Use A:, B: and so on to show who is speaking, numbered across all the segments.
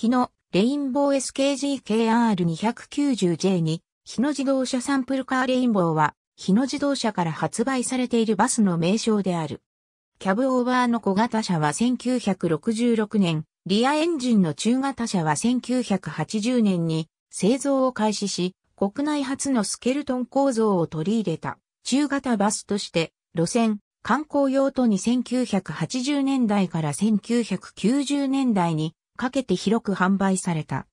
A: 日野レインボー SKGKR290J に、日野自動車サンプルカーレインボーは、日野自動車から発売されているバスの名称である。キャブオーバーの小型車は1966年、リアエンジンの中型車は1980年に製造を開始し、国内初のスケルトン構造を取り入れた中型バスとして路線、観光用途に1980年代から1990年代にかけて広く販売された。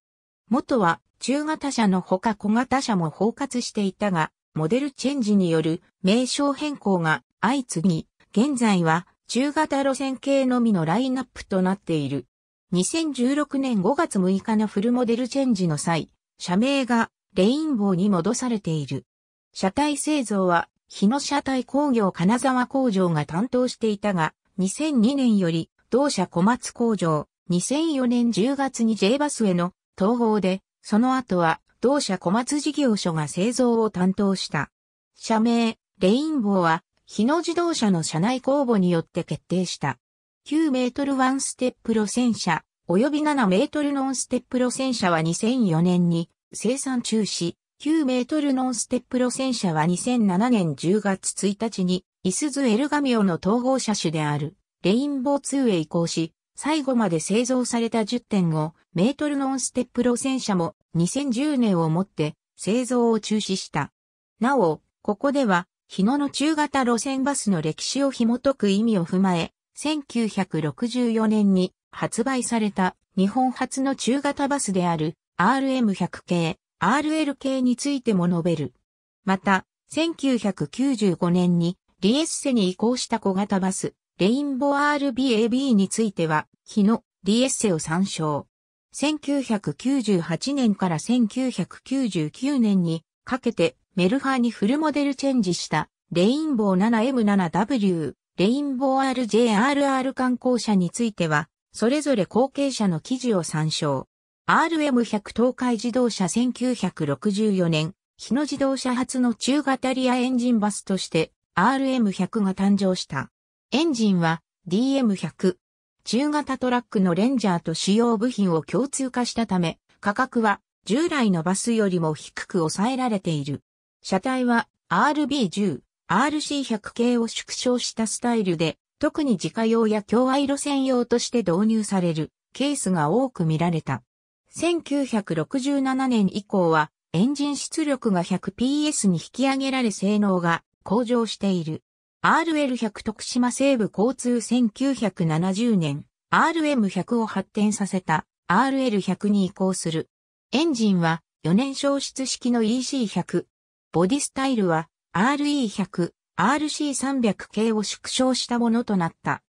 A: 元は中型車のほか小型車も包括していたが、モデルチェンジによる名称変更が相次ぎ、現在は中型路線系のみのラインナップとなっている。2016年5月6日のフルモデルチェンジの際、社名がレインボーに戻されている。車体製造は日野車体工業金沢工場が担当していたが、2002年より同社小松工場、2004年10月に J バスへの統合で、その後は同社小松事業所が製造を担当した。社名、レインボーは、日野自動車の社内公募によって決定した。9メートルワンステップ路線車、及び7メートルノンステップ路線車は2004年に生産中止、9メートルノンステップ路線車は2007年10月1日に、イスズエルガミオの統合車種である、レインボー2へ移行し、最後まで製造された10.5メートルノンステップ路線車も2010年をもって製造を中止した。なお、ここでは、日野の中型路線バスの歴史を紐解く意味を踏まえ、1964年に発売された日本初の中型バスである RM100 系、RL 系についても述べる。また、1995年にリエッセに移行した小型バス、レインボー RBAB については、日のリエッセを参照。1998年から1999年にかけてメルファーにフルモデルチェンジしたレインボー 7M7W、レインボー RJRR 観光車については、それぞれ後継者の記事を参照。RM100 東海自動車1964年、日野自動車初の中型リアエンジンバスとして RM100 が誕生した。エンジンは DM100。中型トラックのレンジャーと主要部品を共通化したため、価格は従来のバスよりも低く抑えられている。車体は RB10、RC100 系を縮小したスタイルで、特に自家用や競愛路線用として導入されるケースが多く見られた。1967年以降はエンジン出力が 100PS に引き上げられ性能が向上している。RL100 徳島西部交通1970年 RM100 を発展させた RL100 に移行する。エンジンは4年消失式の EC100。ボディスタイルは RE100、RC300 系を縮小したものとなった。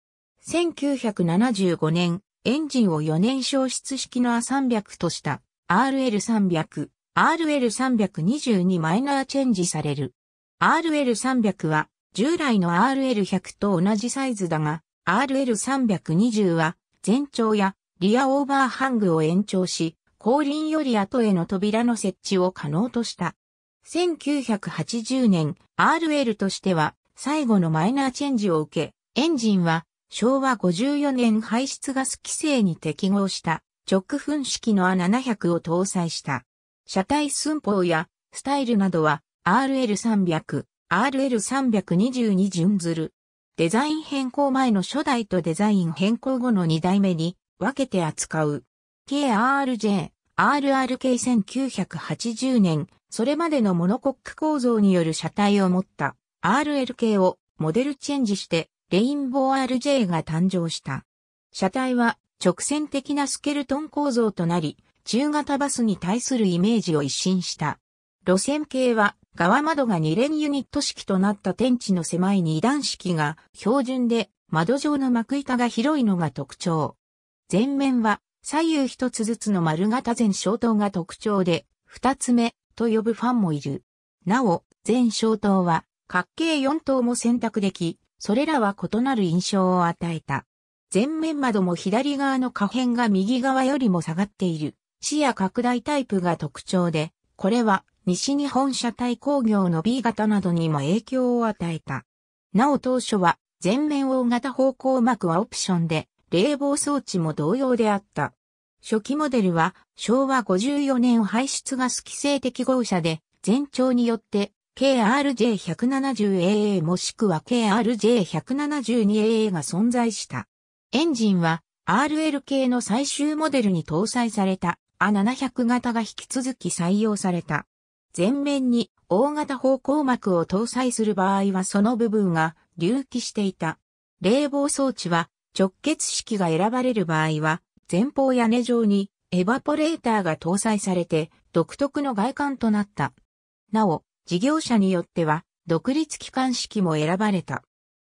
A: 1975年、エンジンを4年消失式の A300 とした RL300、RL322 マイナーチェンジされる。RL300 は従来の RL100 と同じサイズだが、RL320 は前長やリアオーバーハングを延長し、後輪より後への扉の設置を可能とした。1980年、RL としては最後のマイナーチェンジを受け、エンジンは昭和54年排出ガス規制に適合した直噴式の A700 を搭載した。車体寸法やスタイルなどは RL300、RL322 ジュンズル。デザイン変更前の初代とデザイン変更後の2代目に分けて扱う。KRJ、RRK1980 年、それまでのモノコック構造による車体を持った RLK をモデルチェンジしてレインボー RJ が誕生した。車体は直線的なスケルトン構造となり、中型バスに対するイメージを一新した。路線系は側窓が2連ユニット式となった天地の狭い2段式が標準で窓状の幕板が広いのが特徴。前面は左右一つずつの丸型全小灯が特徴で、二つ目と呼ぶファンもいる。なお、全小灯は角形4灯も選択でき、それらは異なる印象を与えた。前面窓も左側の可変が右側よりも下がっている。視野拡大タイプが特徴で、これは西日本車体工業の B 型などにも影響を与えた。なお当初は全面大型方向膜はオプションで冷房装置も同様であった。初期モデルは昭和54年排出ガス規制適合車で全長によって KRJ170AA もしくは KRJ172AA が存在した。エンジンは RL 系の最終モデルに搭載された A700 型が引き続き採用された。前面に大型方向膜を搭載する場合はその部分が隆起していた。冷房装置は直結式が選ばれる場合は前方屋根上にエバポレーターが搭載されて独特の外観となった。なお、事業者によっては独立機関式も選ばれた。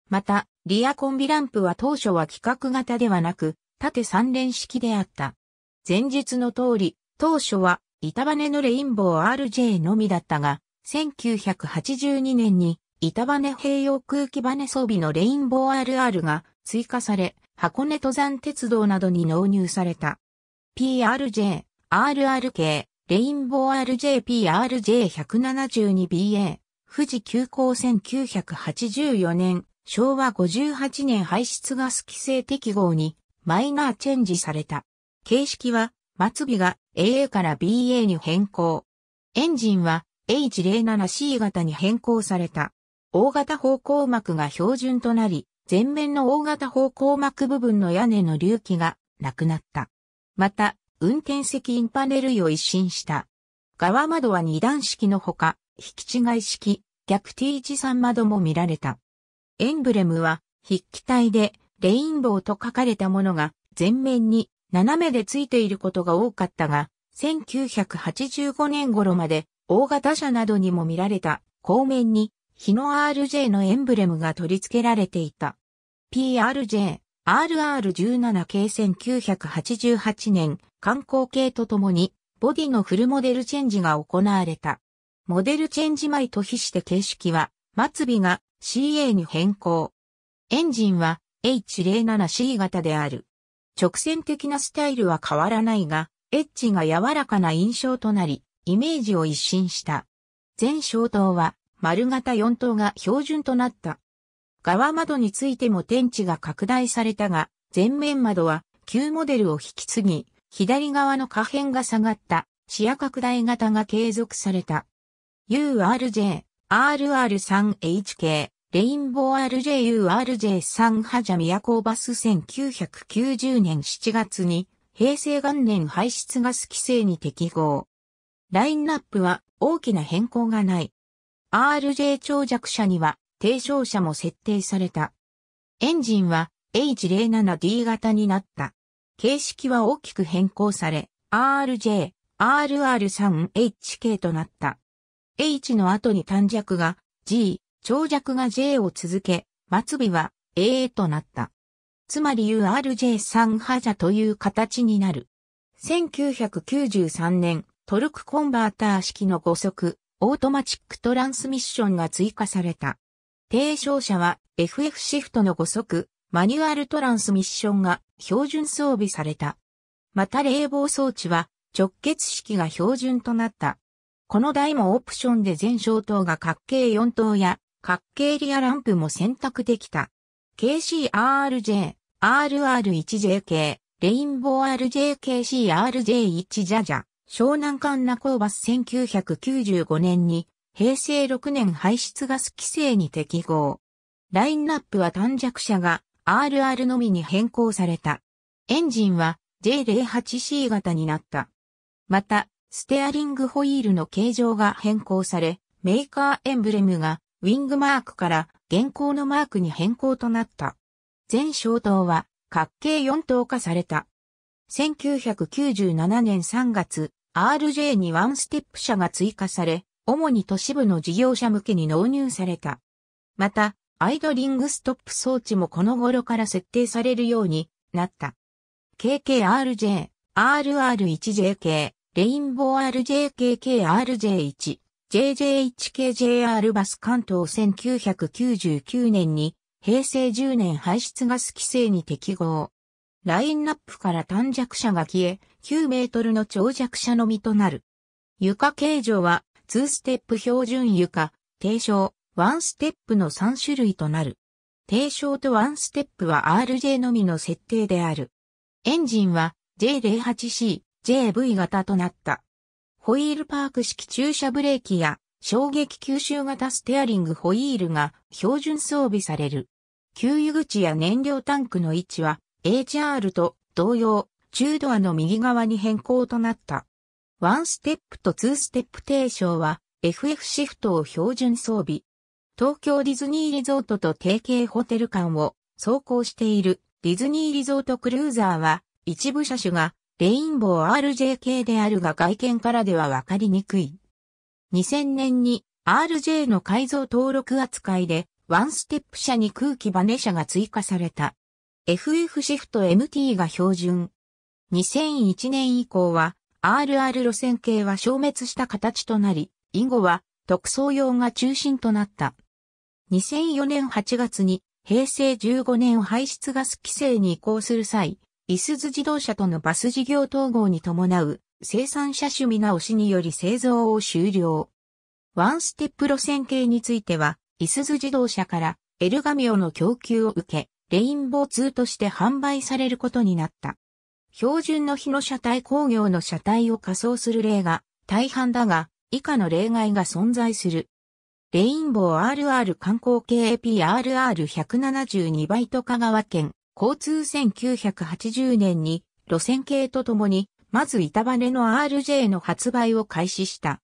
A: また、リアコンビランプは当初は規格型ではなく、縦三連式であった。前述の通り、当初は板バのレインボー RJ のみだったが、1982年に板バ併用空気バネ装備のレインボー RR が追加され、箱根登山鉄道などに納入された。PRJ、RRK、レインボー RJPRJ172BA、富士急行1984年、昭和58年排出ガス規制適合にマイナーチェンジされた。形式は末尾が AA から BA に変更。エンジンは H07C 型に変更された。大型方向膜が標準となり、前面の大型方向膜部分の屋根の隆起がなくなった。また、運転席インパネルを一新した。側窓は二段式のほか、引き違い式、逆 T 1 3窓も見られた。エンブレムは筆記体でレインボーと書かれたものが前面に斜めでついていることが多かったが、1985年頃まで大型車などにも見られた後面に日野 RJ のエンブレムが取り付けられていた。PRJ、RR17 系1988年観光系とともにボディのフルモデルチェンジが行われた。モデルチェンジ前と比して形式は末尾が CA に変更。エンジンは H07C 型である。直線的なスタイルは変わらないが、エッジが柔らかな印象となり、イメージを一新した。全小灯は丸型4灯が標準となった。側窓についても天地が拡大されたが、前面窓は旧モデルを引き継ぎ、左側の可変が下がった視野拡大型が継続された。URJ、RR3HK、レインボー RJURJ3 波者宮都バス1990年7月に平成元年排出ガス規制に適合。ラインナップは大きな変更がない。RJ 長弱車には低唱車も設定された。エンジンは H07D 型になった。形式は大きく変更され、RJ、RR3HK となった。H の後に短尺が G、長尺が J を続け、末尾は AA となった。つまり URJ3 ハジャという形になる。1993年、トルクコンバーター式の5速、オートマチックトランスミッションが追加された。提唱者は FF シフトの5速、マニュアルトランスミッションが標準装備された。また冷房装置は直結式が標準となった。この台もオプションで全消灯が角形4灯や各系リアランプも選択できた。KCRJ、RR1J k レインボー RJ、KCRJ1 ジャジャ、湘南カナコーバス1995年に、平成6年排出ガス規制に適合。ラインナップは短弱者が RR のみに変更された。エンジンは J08C 型になった。また、ステアリングホイールの形状が変更され、メーカーエンブレムがウィングマークから現行のマークに変更となった。全小灯は角形4灯化された。1997年3月、RJ にワンステップ車が追加され、主に都市部の事業者向けに納入された。また、アイドリングストップ装置もこの頃から設定されるようになった。KKRJ、RR1JK、レインボー RJKKRJ1、JJHKJR バス関東1999年に平成10年排出ガス規制に適合。ラインナップから短弱者が消え、9メートルの長弱者のみとなる。床形状は2ステップ標準床、低床、1ステップの3種類となる。低床と1ステップは RJ のみの設定である。エンジンは J08C、JV 型となった。ホイールパーク式駐車ブレーキや衝撃吸収型ステアリングホイールが標準装備される。給油口や燃料タンクの位置は HR と同様、中ドアの右側に変更となった。ワンステップとツーステップ提唱は FF シフトを標準装備。東京ディズニーリゾートと提携ホテル間を走行しているディズニーリゾートクルーザーは一部車種がレインボー RJK であるが外見からではわかりにくい。2000年に RJ の改造登録扱いでワンステップ車に空気バネ車が追加された。FF シフト MT が標準。2001年以降は RR 路線系は消滅した形となり、以後は特装用が中心となった。2004年8月に平成15年排出ガス規制に移行する際、イスズ自動車とのバス事業統合に伴う生産車種見直しにより製造を終了。ワンステップ路線系については、イスズ自動車からエルガミオの供給を受け、レインボー2として販売されることになった。標準の日の車体工業の車体を仮想する例が大半だが、以下の例外が存在する。レインボー RR 観光系 PRR172 イト香川県交通1980年に路線系とともに、まず板羽の RJ の発売を開始した。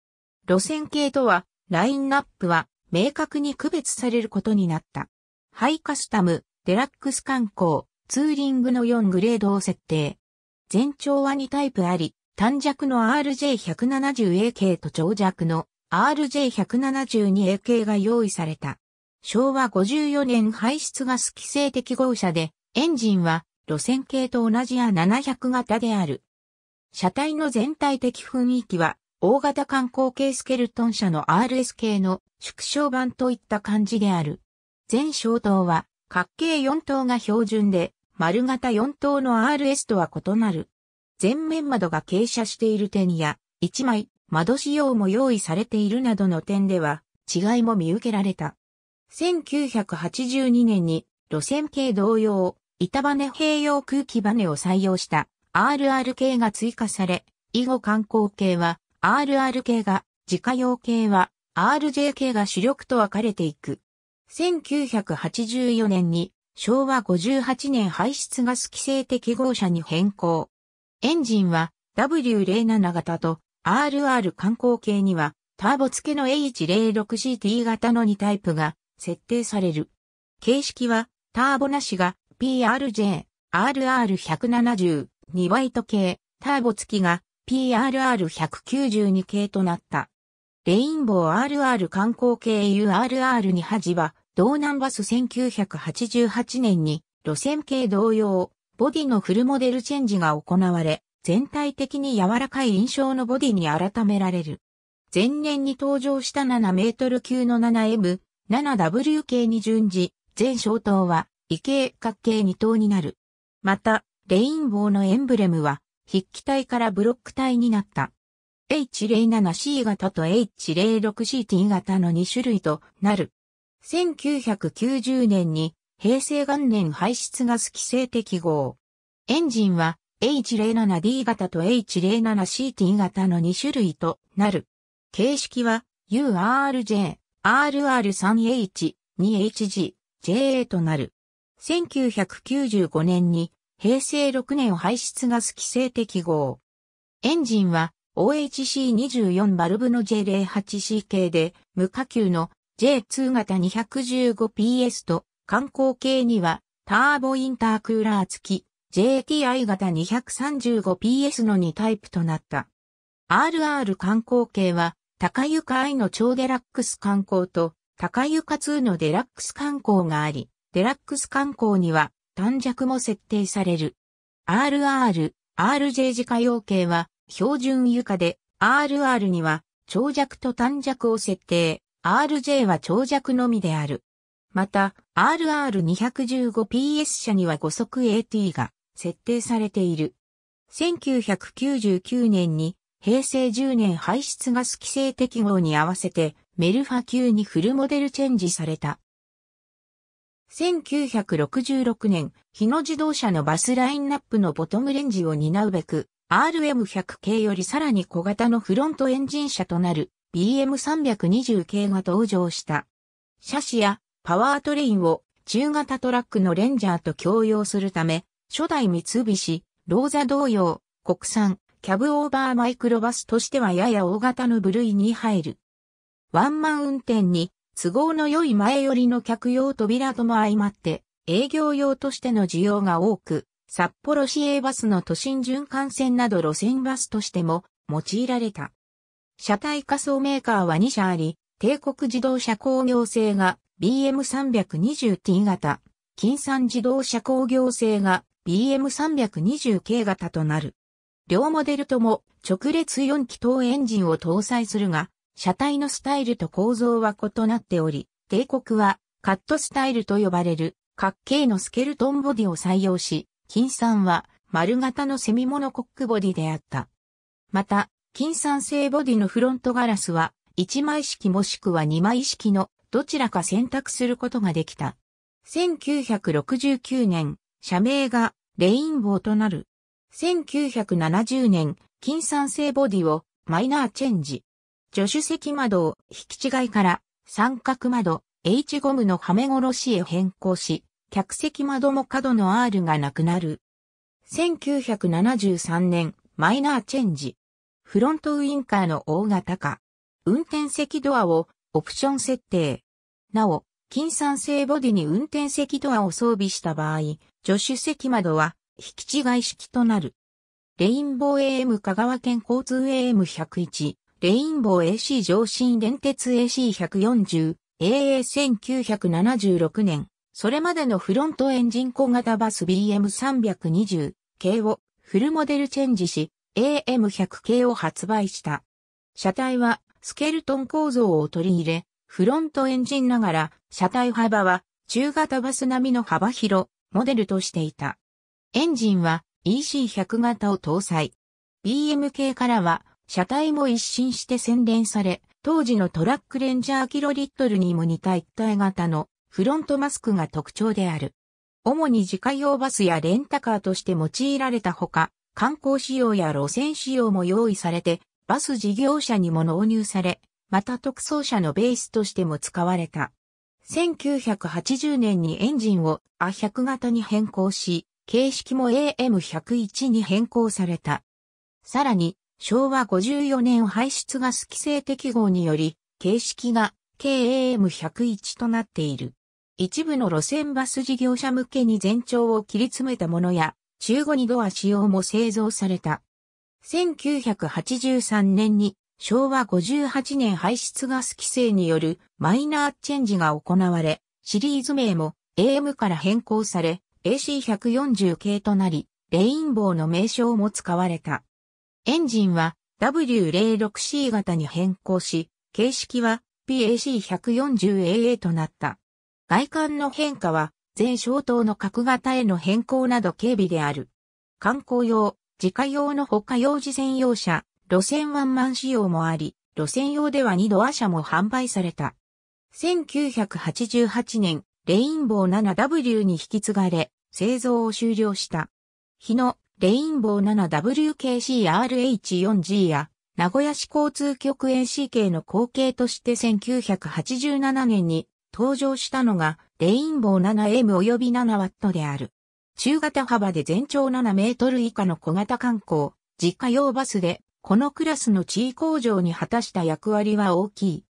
A: 路線系とは、ラインナップは明確に区別されることになった。ハイカスタム、デラックス観光、ツーリングの4グレードを設定。全長は2タイプあり、短弱の RJ170A k と長弱の RJ172A k が用意された。昭和54年排出ガス規制適合車で、エンジンは路線系と同じや7 0 0型である。車体の全体的雰囲気は大型観光系スケルトン車の RS 系の縮小版といった感じである。全小灯は角形4灯が標準で丸型4灯の RS とは異なる。前面窓が傾斜している点や1枚窓仕様も用意されているなどの点では違いも見受けられた。1982年に路線系同様板バネ併用空気バネを採用した RR 系が追加され、以後観光系は RR 系が、自家用系は RJ 系が主力と分かれていく。1984年に昭和58年排出ガス規制適合車に変更。エンジンは W07 型と RR 観光系にはターボ付けの H06CT 型の2タイプが設定される。形式はターボなしが PRJ、RR170、2バイト系、ターボ付きが PRR192 系となった。レインボー RR 観光系 URR に恥は、道南バス1988年に路線系同様、ボディのフルモデルチェンジが行われ、全体的に柔らかい印象のボディに改められる。前年に登場した7メートル級の 7M、7W 系に準じ、全消灯は異形角形二等になる。また、レインボーのエンブレムは、筆記体からブロック体になった。H07C 型と H06CT 型の2種類となる。1990年に平成元年排出ガス規制適合。エンジンは H07D 型と H07CT 型の2種類となる。形式は URJ、RR3H、2HG、JA となる。1995年に平成6年排出ガス規制適合。エンジンは OHC24 バルブの J08C 系で無下級の J2 型 215PS と観光系にはターボインタークーラー付き JTI 型 235PS の2タイプとなった。RR 観光系は高床 I の超デラックス観光と高床2のデラックス観光があり、デラックス観光には短尺も設定される。RR、RJ 自家用系は標準床で、RR には長尺と短尺を設定、RJ は長尺のみである。また、RR215PS 車には5速 AT が設定されている。1999年に平成10年排出ガス規制適合に合わせてメルファ級にフルモデルチェンジされた。1966年、日野自動車のバスラインナップのボトムレンジを担うべく、RM100 系よりさらに小型のフロントエンジン車となる BM320 系が登場した。車種やパワートレインを中型トラックのレンジャーと共用するため、初代三菱、ローザ同様、国産、キャブオーバーマイクロバスとしてはやや大型の部類に入る。ワンマン運転に都合の良い前寄りの客用扉とも相まって、営業用としての需要が多く、札幌市営バスの都心循環線など路線バスとしても用いられた。車体仮想メーカーは2社あり、帝国自動車工業製が BM320T 型、金山自動車工業製が BM320K 型となる。両モデルとも直列4気筒エンジンを搭載するが、車体のスタイルと構造は異なっており、帝国はカットスタイルと呼ばれる、角形のスケルトンボディを採用し、金山は丸型のセミモノコックボディであった。また、金山製ボディのフロントガラスは、1枚式もしくは2枚式のどちらか選択することができた。1969年、社名がレインボーとなる。1970年、金酸性ボディをマイナーチェンジ。助手席窓を引き違いから三角窓 H ゴムのはめ殺しへ変更し、客席窓も角の R がなくなる。1973年、マイナーチェンジ。フロントウインカーの大型化。運転席ドアをオプション設定。なお、金酸性ボディに運転席ドアを装備した場合、助手席窓は引き違い式となる。レインボー AM 香川県交通 AM101 レインボー AC 上新電鉄 AC140、AA1976 年、それまでのフロントエンジン小型バス BM320 系をフルモデルチェンジし、AM100 系を発売した。車体はスケルトン構造を取り入れ、フロントエンジンながら車体幅は中型バス並みの幅広モデルとしていた。エンジンは EC100 型を搭載。BM 系からは車体も一新して洗練され、当時のトラックレンジャーキロリットルにも似た一体型のフロントマスクが特徴である。主に自家用バスやレンタカーとして用いられたほか、観光仕様や路線仕様も用意されて、バス事業者にも納入され、また特装車のベースとしても使われた。1980年にエンジンを A100 型に変更し、形式も AM101 に変更された。さらに、昭和54年排出ガス規制適合により、形式が KAM101 となっている。一部の路線バス事業者向けに全長を切り詰めたものや、中後にドア仕様も製造された。1983年に昭和58年排出ガス規制によるマイナーチェンジが行われ、シリーズ名も AM から変更され AC140 系となり、レインボーの名称も使われた。エンジンは W06C 型に変更し、形式は PAC140AA となった。外観の変化は、全小灯の角型への変更など軽微である。観光用、自家用の他用事専用車、路線ワンマン仕様もあり、路線用では2度ア車も販売された。1988年、レインボー 7W に引き継がれ、製造を終了した。日野レインボー 7WKCRH4G や、名古屋市交通局 ACK の後継として1987年に登場したのが、レインボー 7M 及び 7W である。中型幅で全長7メートル以下の小型観光、自家用バスで、このクラスの地位工場に果たした役割は大きい。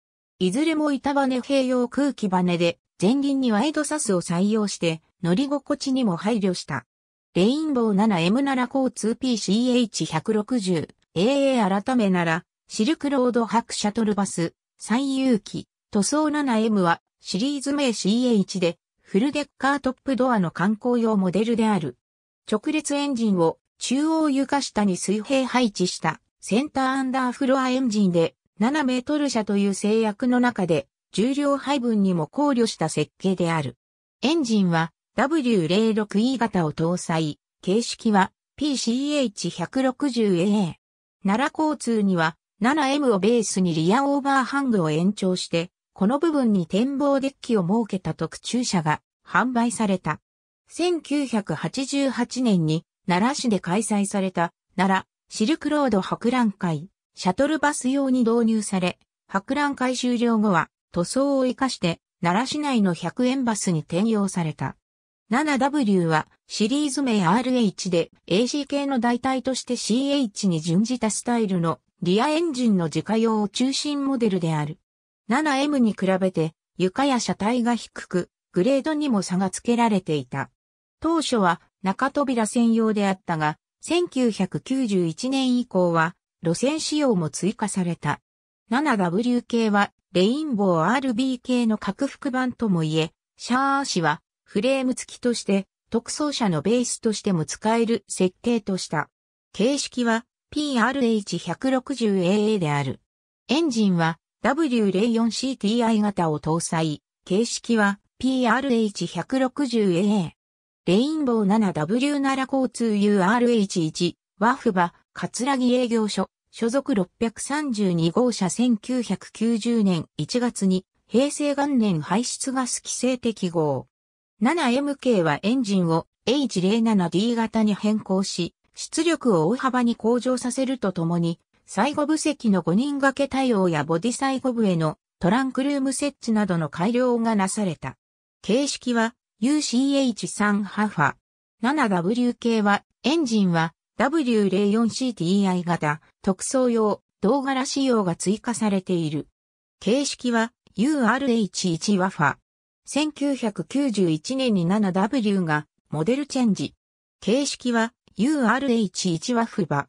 A: いずれも板羽併用空気羽で、前輪にワイドサスを採用して、乗り心地にも配慮した。レインボー 7M7CO2PCH160、AA 改めなら、シルクロード白シャトルバス、最有機、塗装 7M は、シリーズ名 CH で、フルデッカートップドアの観光用モデルである。直列エンジンを中央床下に水平配置したセンターアンダーフロアエンジンで7メートル車という制約の中で重量配分にも考慮した設計である。エンジンは W06E 型を搭載、形式は PCH160AA。奈良交通には 7M をベースにリアオーバーハングを延長して、この部分に展望デッキを設けた特注車が販売された。1988年に奈良市で開催された奈良シルクロード博覧会、シャトルバス用に導入され、博覧会終了後は塗装を活かして奈良市内の100円バスに転用された。7W はシリーズ名 RH で AC 系の代替として CH に準じたスタイルのリアエンジンの自家用を中心モデルである。7M に比べて床や車体が低く、グレードにも差がつけられていた。当初は中扉専用であったが、1991年以降は路線仕様も追加された。7W 系はレインボー RB 系の拡幅版ともいえ、シャーシはフレーム付きとして、特装車のベースとしても使える設計とした。形式は PRH160AA である。エンジンは W04CTI 型を搭載。形式は PRH160AA。レインボー 7W7 交通 URH1 ワフバ、カツラギ営業所、所属632号車1990年1月に平成元年排出ガス規制適合。7MK はエンジンを H07D 型に変更し、出力を大幅に向上させるとともに、最後部席の5人掛け対応やボディ最後部へのトランクルーム設置などの改良がなされた。形式は UCH3 ハファ。7W 系はエンジンは W04CTI 型特装用動柄仕様が追加されている。形式は URH1 ワファ。1991年に 7W がモデルチェンジ。形式は URH1 ワフバ。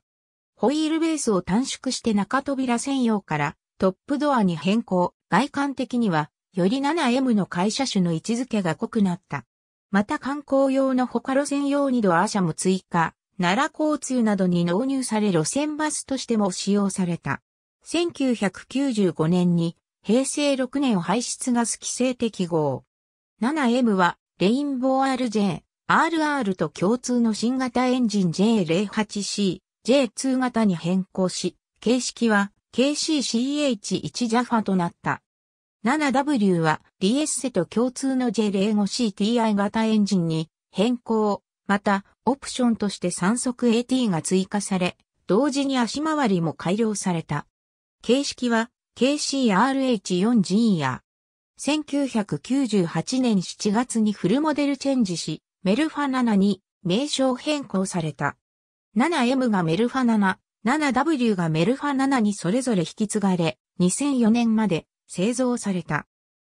A: ホイールベースを短縮して中扉専用からトップドアに変更。外観的にはより 7M の会社種の位置づけが濃くなった。また観光用の他路線用にドア車も追加。奈良交通などに納入され路線バスとしても使用された。1995年に平成6年排出ガス規制適合。7M は、レインボー RJ、RR と共通の新型エンジン J08C、J2 型に変更し、形式は KCCH1 ジャファとなった。7W は d エッセと共通の J05CTI 型エンジンに変更、またオプションとして3速 AT が追加され、同時に足回りも改良された。形式は KCRH4G や1998年7月にフルモデルチェンジし、メルファ7に名称変更された。7M がメルファ7、7W がメルファ7にそれぞれ引き継がれ、2004年まで製造された。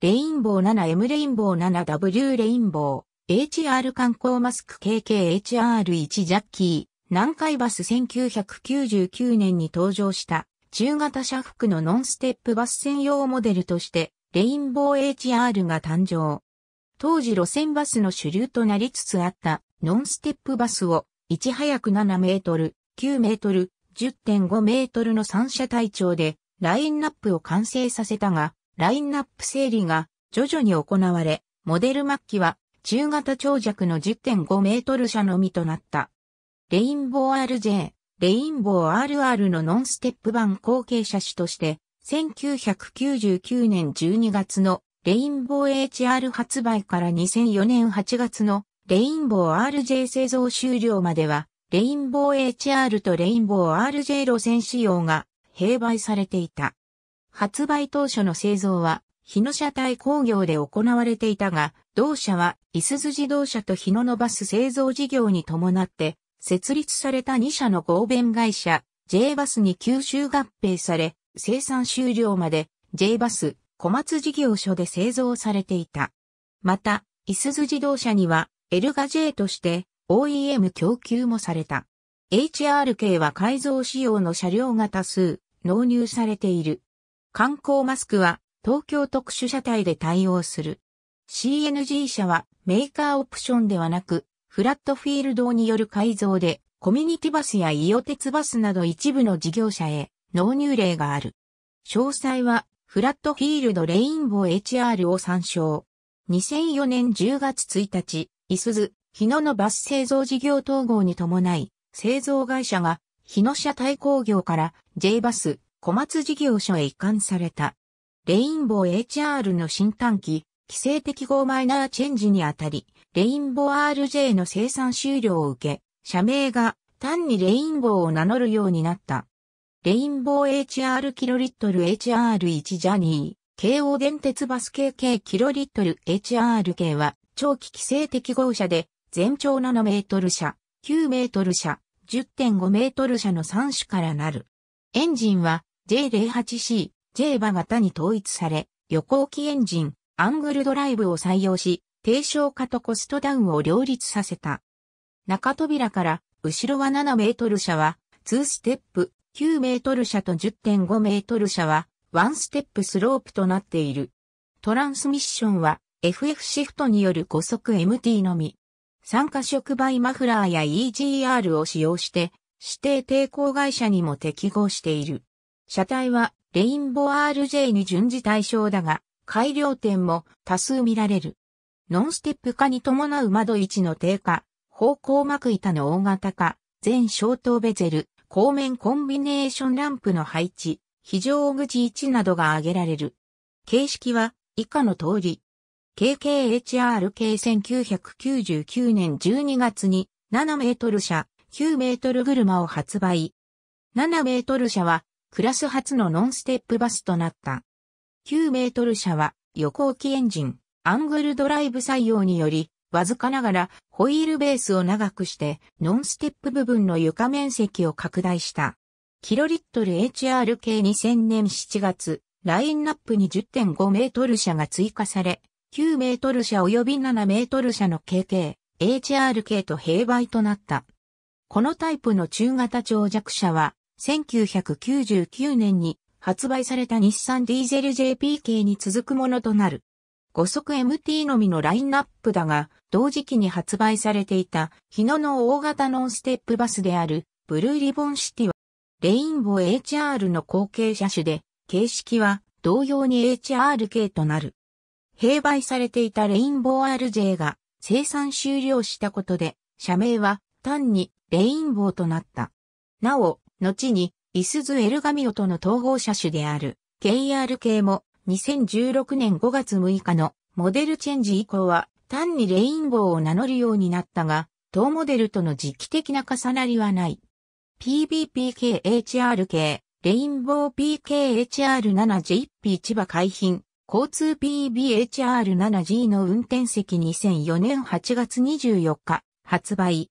A: レインボー 7M レインボー 7W レインボー HR 観光マスク KKHR1 ジャッキー南海バス1999年に登場した中型車服のノンステップバス専用モデルとしてレインボー HR が誕生。当時路線バスの主流となりつつあったノンステップバスをいち早く7メートル、9メートル、10.5メートルの三車体調でラインナップを完成させたが、ラインナップ整理が徐々に行われ、モデル末期は中型長尺の10.5メートル車のみとなった。レインボー RJ、レインボー RR のノンステップ版後継車種として1999年12月のレインボー HR 発売から2004年8月のレインボー RJ 製造終了までは、レインボー HR とレインボー RJ 路線仕様が併売されていた。発売当初の製造は、日野車体工業で行われていたが、同社は、いすゞ自動車と日野のバス製造事業に伴って、設立された2社の合弁会社、J バスに吸収合併され、生産終了まで J バス小松事業所で製造されていた。また、いすゞ自動車にはエルガ J として OEM 供給もされた。HRK は改造仕様の車両が多数納入されている。観光マスクは東京特殊車体で対応する。CNG 車はメーカーオプションではなく、フラットフィールドによる改造で、コミュニティバスや伊予鉄バスなど一部の事業者へ納入例がある。詳細は、フラットフィールドレインボー HR を参照。2004年10月1日、いすず、日野のバス製造事業統合に伴い、製造会社が、日野社対工業から J バス、小松事業所へ移管された。レインボー HR の新短期、規制適合マイナーチェンジにあたり、レインボー RJ の生産終了を受け、社名が単にレインボーを名乗るようになった。レインボー HR キロリットル HR1 ジャニー、京王電鉄バス系系キロリットル HR 系は、長期規制適合車で、全長7メートル車、9メートル車、10.5メートル車の3種からなる。エンジンは J08C、J 馬型に統一され、横置きエンジン、アングルドライブを採用し、低床化とコストダウンを両立させた。中扉から、後ろは7メートル車は、2ステップ、9メートル車と10.5メートル車は、ワンステップスロープとなっている。トランスミッションは、FF シフトによる5速 MT のみ。酸化触媒マフラーや EGR を使用して、指定抵抗会社にも適合している。車体は、レインボー RJ に準じ対象だが、改良点も多数見られる。ノンステップ化に伴う窓位置の低下、方向膜板の大型化、全小灯ベゼル、後面コンビネーションランプの配置、非常口位置などが挙げられる。形式は以下の通り。KKHRK1999 年12月に7メートル車9メートル車を発売。7メートル車はクラス初のノンステップバスとなった。9メートル車は横置きエンジン、アングルドライブ採用によりわずかながらホイールベースを長くしてノンステップ部分の床面積を拡大した。キロリットル HRK2000 年7月、ラインナップに10.5メートル車が追加され、9メートル車及び7メートル車の KK、HRK と併売となった。このタイプの中型長尺車は、1999年に発売された日産ディーゼル JPK に続くものとなる。5足 MT のみのラインナップだが、同時期に発売されていた日野の大型ノンステップバスであるブルーリボンシティは、レインボー HR の後継車種で、形式は同様に HR 系となる。併売されていたレインボー RJ が生産終了したことで、社名は単にレインボーとなった。なお、後に、イスズエルガミオとの統合車種である KR 系も2016年5月6日のモデルチェンジ以降は単にレインボーを名乗るようになったが、当モデルとの時期的な重なりはない。PBPKHRK、レインボー PKHR7JP 千葉海浜、交通 PBHR7G の運転席2004年8月24日、発売。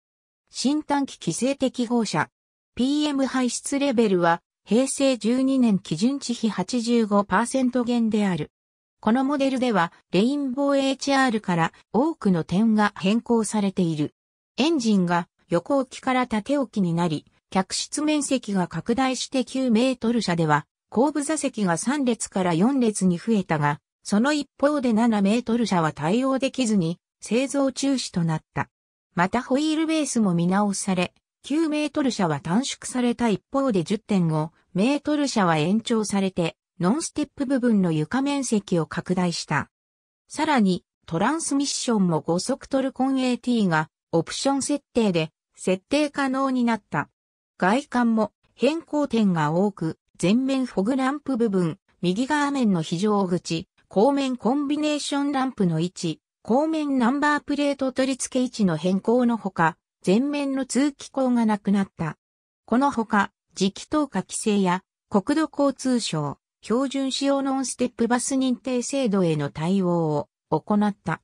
A: 新短期規制適合者。PM 排出レベルは平成12年基準値比85%減である。このモデルでは、レインボー HR から多くの点が変更されている。エンジンが横置きから縦置きになり、客室面積が拡大して9メートル車では、後部座席が3列から4列に増えたが、その一方で7メートル車は対応できずに、製造中止となった。またホイールベースも見直され、9メートル車は短縮された一方で10.5メートル車は延長されて、ノンステップ部分の床面積を拡大した。さらに、トランスミッションも5速トルコン AT がオプション設定で設定可能になった。外観も変更点が多く、前面フォグランプ部分、右側面の非常口、後面コンビネーションランプの位置、後面ナンバープレート取り付け位置の変更のほか、全面の通気口がなくなった。このほか、磁気投下規制や国土交通省、標準仕様ノンステップバス認定制度への対応を行った。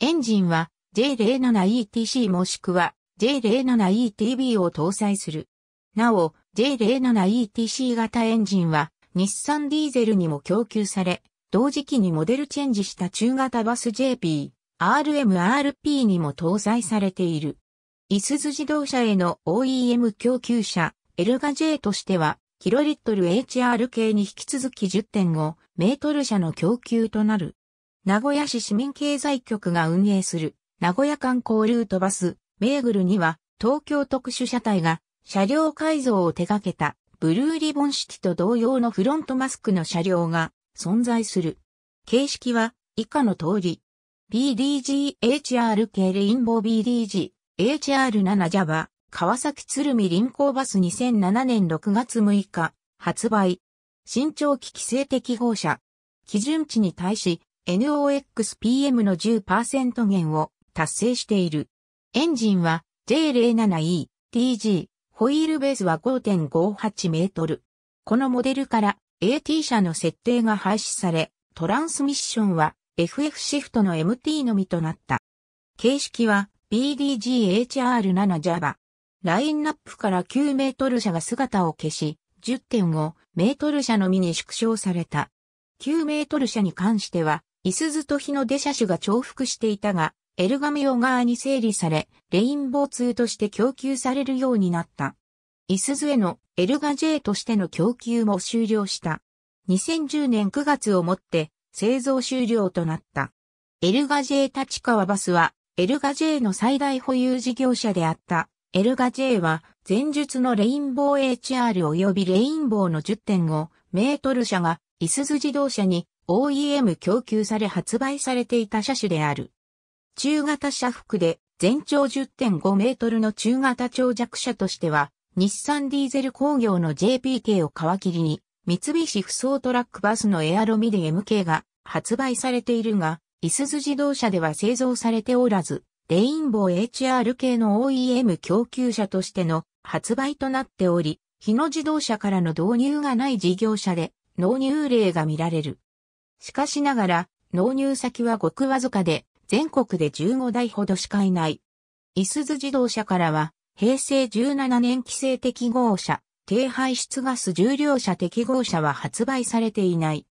A: エンジンは J07ETC もしくは J07ETB を搭載する。なお、J07ETC 型エンジンは日産ディーゼルにも供給され、同時期にモデルチェンジした中型バス JP、RMRP にも搭載されている。いすゞ自動車への OEM 供給車、エルガ J としては、キロリットル HR 系に引き続き10.5メートル車の供給となる。名古屋市市民経済局が運営する、名古屋観光ルートバス、メーグルには、東京特殊車体が、車両改造を手掛けた、ブルーリボン式と同様のフロントマスクの車両が、存在する。形式は、以下の通り。BDG HR 系レインボー BDG HR7 Java、川崎鶴見臨港バス2007年6月6日、発売。新長期規制適合者。基準値に対し、NOXPM の10%減を達成している。エンジンは J07E、TG、ホイールベースは5.58メートル。このモデルから AT 車の設定が廃止され、トランスミッションは FF シフトの MT のみとなった。形式は BDGHR7 Java。ラインナップから9メートル車が姿を消し、1 0をメートル車のみに縮小された。9メートル車に関しては、イスズと日の出車種が重複していたが、エルガメオ側に整理され、レインボー2として供給されるようになった。イスズへのエルガ J としての供給も終了した。2010年9月をもって製造終了となった。エルガ J 立川バスはエルガ J の最大保有事業者であった。エルガ J は、前述のレインボー HR 及びレインボーの10.5メートル車が、イスズ自動車に OEM 供給され発売されていた車種である。中型車幅で、全長10.5メートルの中型長尺車としては、日産ディーゼル工業の JPK を皮切りに、三菱不走トラックバスのエアロミディ MK が発売されているが、イスズ自動車では製造されておらず、レインボー HR 系の OEM 供給者としての発売となっており、日野自動車からの導入がない事業者で、納入例が見られる。しかしながら、納入先はごくわずかで、全国で15台ほどしかいない。イスズ自動車からは、平成17年規制適合車、低排出ガス重量車適合車は発売されていない。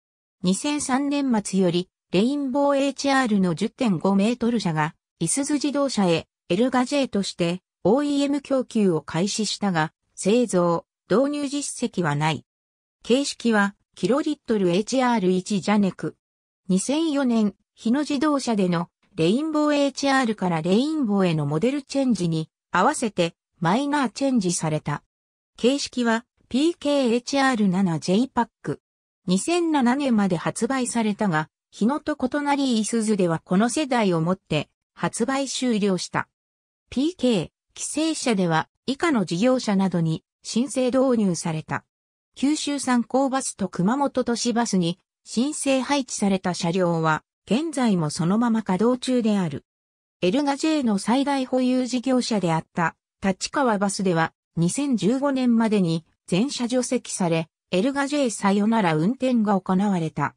A: 2003年末よりレインボー HR の10.5メートル車が、イスズ自動車へ、エルガ J として、OEM 供給を開始したが、製造、導入実績はない。形式は、キロリットル HR1 ジャネク。2004年、日野自動車での、レインボー HR からレインボーへのモデルチェンジに、合わせて、マイナーチェンジされた。形式は、PKHR7J パック。2007年まで発売されたが、日野と異なりイスズではこの世代をもって発売終了した。PK、規制車では以下の事業者などに申請導入された。九州産高バスと熊本都市バスに申請配置された車両は現在もそのまま稼働中である。エルガ J の最大保有事業者であった立川バスでは2015年までに全車除籍され、エルガ J さよなら運転が行われた。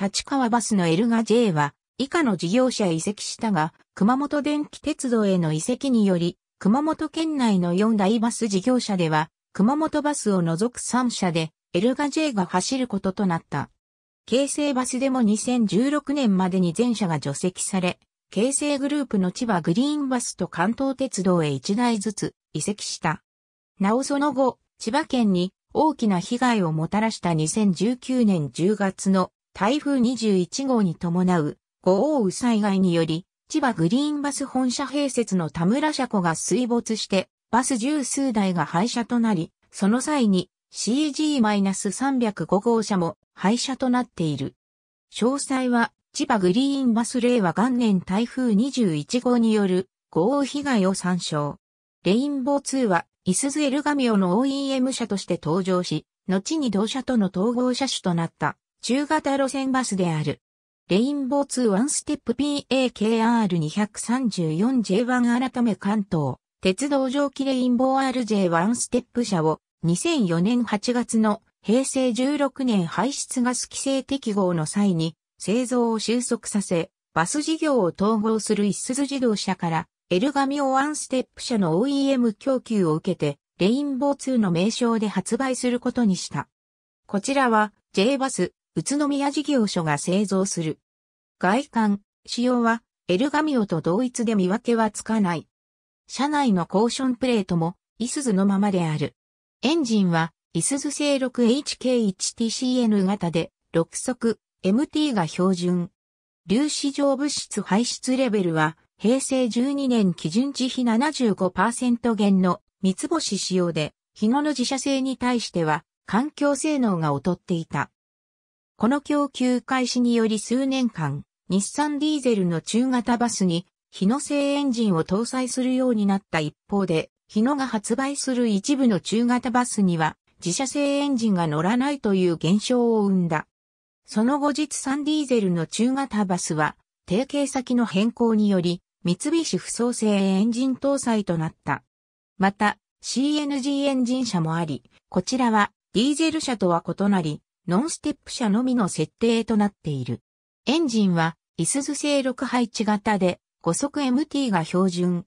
A: 立川バスのエルガ J は、以下の事業者移籍したが、熊本電気鉄道への移籍により、熊本県内の4大バス事業者では、熊本バスを除く3社で、エルガ J が走ることとなった。京成バスでも2016年までに全社が除籍され、京成グループの千葉グリーンバスと関東鉄道へ1台ずつ移籍した。なおその後、千葉県に大きな被害をもたらした2019年10月の台風21号に伴う豪雨災害により、千葉グリーンバス本社併設の田村車庫が水没して、バス十数台が廃車となり、その際に CG-305 号車も廃車となっている。詳細は、千葉グリーンバス令和元年台風21号による豪雨被害を参照。レインボー2は、イスズエルガミオの OEM 車として登場し、後に同社との統合車種となった。中型路線バスである。レインボー2ワンステップ PAKR234J1 改め関東、鉄道上気レインボー RJ ワンステップ車を2004年8月の平成16年排出ガス規制適合の際に製造を収束させ、バス事業を統合する一鈴自動車から、エルガミオワンステップ社の OEM 供給を受けて、レインボー2の名称で発売することにした。こちらは J バス、宇都宮事業所が製造する。外観、仕様は、エルガミオと同一で見分けはつかない。車内のコーションプレートも、イスズのままである。エンジンは、イスズ製 6HK1TCN 型で、6速、MT が標準。粒子状物質排出レベルは、平成12年基準値比75%減の三つ星仕様で、日野の自社製に対しては、環境性能が劣っていた。この供給開始により数年間、日産ディーゼルの中型バスに、日野製エンジンを搭載するようになった一方で、日野が発売する一部の中型バスには、自社製エンジンが乗らないという現象を生んだ。その後日産ディーゼルの中型バスは、提携先の変更により、三菱不創製エンジン搭載となった。また、CNG エンジン車もあり、こちらはディーゼル車とは異なり、ノンステップ車のみの設定となっている。エンジンは、イスズ製6配置型で、5速 MT が標準。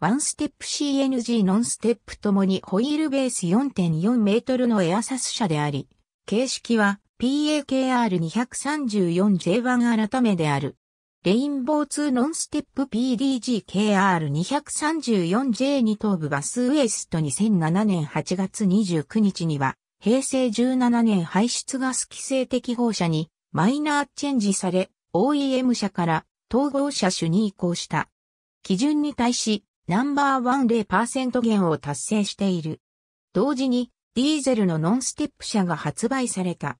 A: ワンステップ CNG ノンステップともにホイールベース4.4メートルのエアサス車であり、形式は PAKR234J1 改めである。レインボー2ノンステップ PDGKR234J2 頭部バスウエスト2007年8月29日には、平成17年排出ガス規制適合者にマイナーチェンジされ、OEM 社から統合車種に移行した。基準に対し、ナンバーワン0%減を達成している。同時に、ディーゼルのノンステップ車が発売された。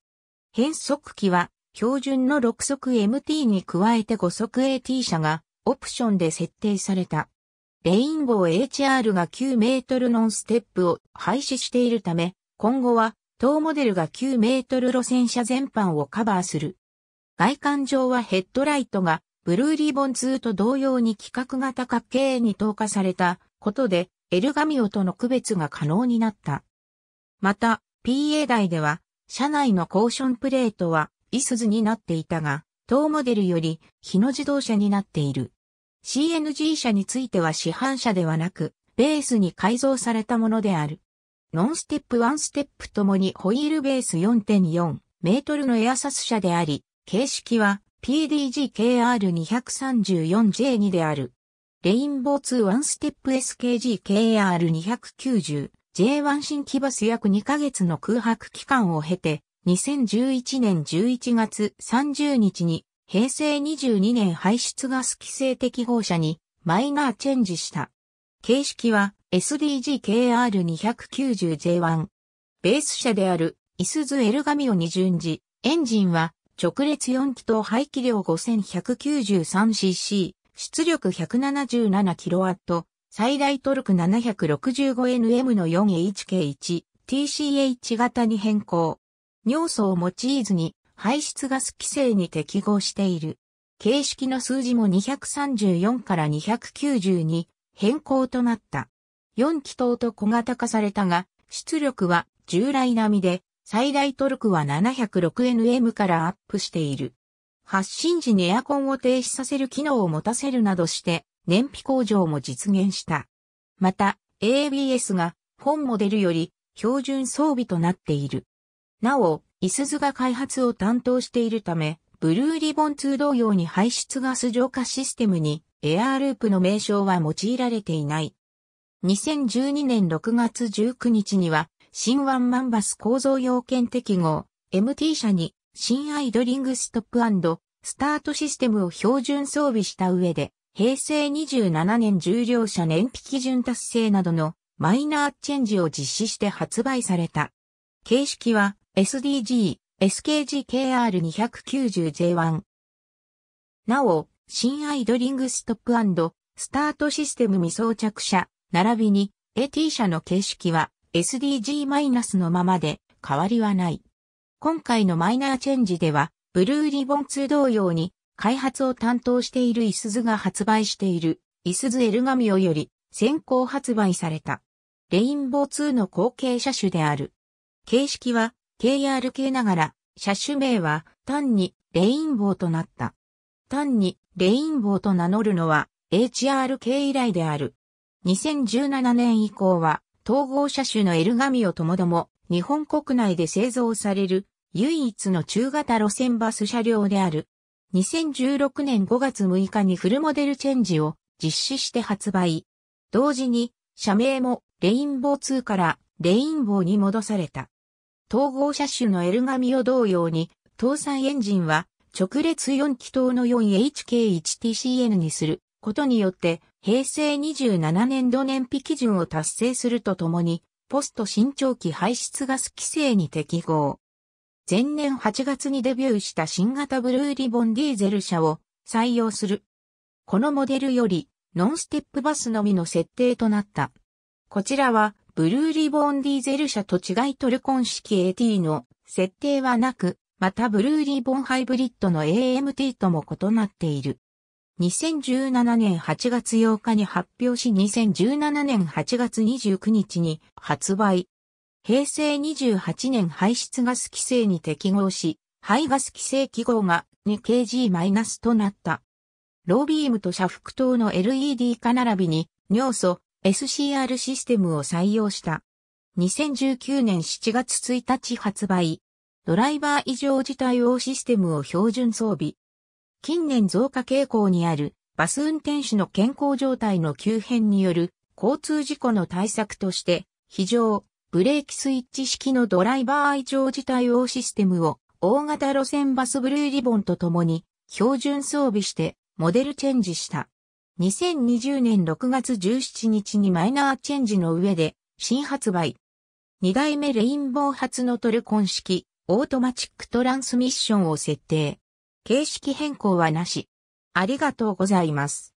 A: 変速機は、標準の6速 MT に加えて5速 AT 車が、オプションで設定された。レインボー HR が9メートルノンステップを廃止しているため、今後は当モデルが9メートル路線車全般をカバーする。外観上はヘッドライトがブルーリボン2と同様に規格型角形に投下されたことでエルガミオとの区別が可能になった。また PA 台では車内のコーションプレートはイスズになっていたが、当モデルより日野自動車になっている。CNG 車については市販車ではなく、ベースに改造されたものである。ノンステップワンステップともにホイールベース4.4メートルのエアサス車であり、形式は PDG-KR234J2 である。レインボー2ワンステップ SKG-KR290 J1 新規バス約2ヶ月の空白期間を経て、2011年11月30日に平成22年排出ガス規制適合者にマイナーチェンジした。形式は SDG-KR290J1。ベース車であるイスズエルガミオに準じ、エンジンは直列4気筒排気量 5193cc、出力 177kW、最大トルク 765Nm の 4HK1、TCH 型に変更。尿素を用いずに排出ガス規制に適合している。形式の数字も234から292、変更となった。4気筒と小型化されたが、出力は従来並みで、最大トルクは 706Nm からアップしている。発進時にエアコンを停止させる機能を持たせるなどして、燃費向上も実現した。また、ABS が本モデルより標準装備となっている。なお、イスズが開発を担当しているため、ブルーリボン2同様に排出ガス浄化システムにエアーループの名称は用いられていない。2012年6月19日には、新ワンマンバス構造要件適合、MT 社に新アイドリングストップスタートシステムを標準装備した上で、平成27年重量車燃費基準達成などのマイナーチェンジを実施して発売された。形式は SDG、SKGKR290J1。なお、新アイドリングストップスタートシステム未装着車、並びに AT 車の形式は SDG- マイナスのままで変わりはない。今回のマイナーチェンジでは、ブルーリボン2同様に開発を担当しているイスズが発売しているイスズエルガミオより先行発売された。レインボー2の後継車種である。形式は KR 系ながら車種名は単にレインボーとなった。単にレインボーと名乗るのは HRK 以来である。2017年以降は統合車種のエルガミオともども日本国内で製造される唯一の中型路線バス車両である。2016年5月6日にフルモデルチェンジを実施して発売。同時に社名もレインボー2からレインボーに戻された。統合車種のエルガミオ同様に搭載エンジンは直列4気筒の 4HK1TCN にすることによって、平成27年度燃費基準を達成するとともに、ポスト新長期排出ガス規制に適合。前年8月にデビューした新型ブルーリボンディーゼル車を採用する。このモデルよりノンステップバスのみの設定となった。こちらはブルーリボンディーゼル車と違いトルコン式 AT の設定はなく、またブルーリーボンハイブリッドの AMT とも異なっている。2017年8月8日に発表し2017年8月29日に発売。平成28年排出ガス規制に適合し、排ガス規制記号が 2kg- マイナスとなった。ロービームと射服灯の LED 化並びに尿素 SCR システムを採用した。2019年7月1日発売。ドライバー異常事態応システムを標準装備。近年増加傾向にあるバス運転手の健康状態の急変による交通事故の対策として、非常、ブレーキスイッチ式のドライバー異常事態応システムを大型路線バスブルーリボンとともに標準装備してモデルチェンジした。2020年6月17日にマイナーチェンジの上で新発売。2代目レインボー発のトルコン式オートマチックトランスミッションを設定。形式変更はなし。ありがとうございます。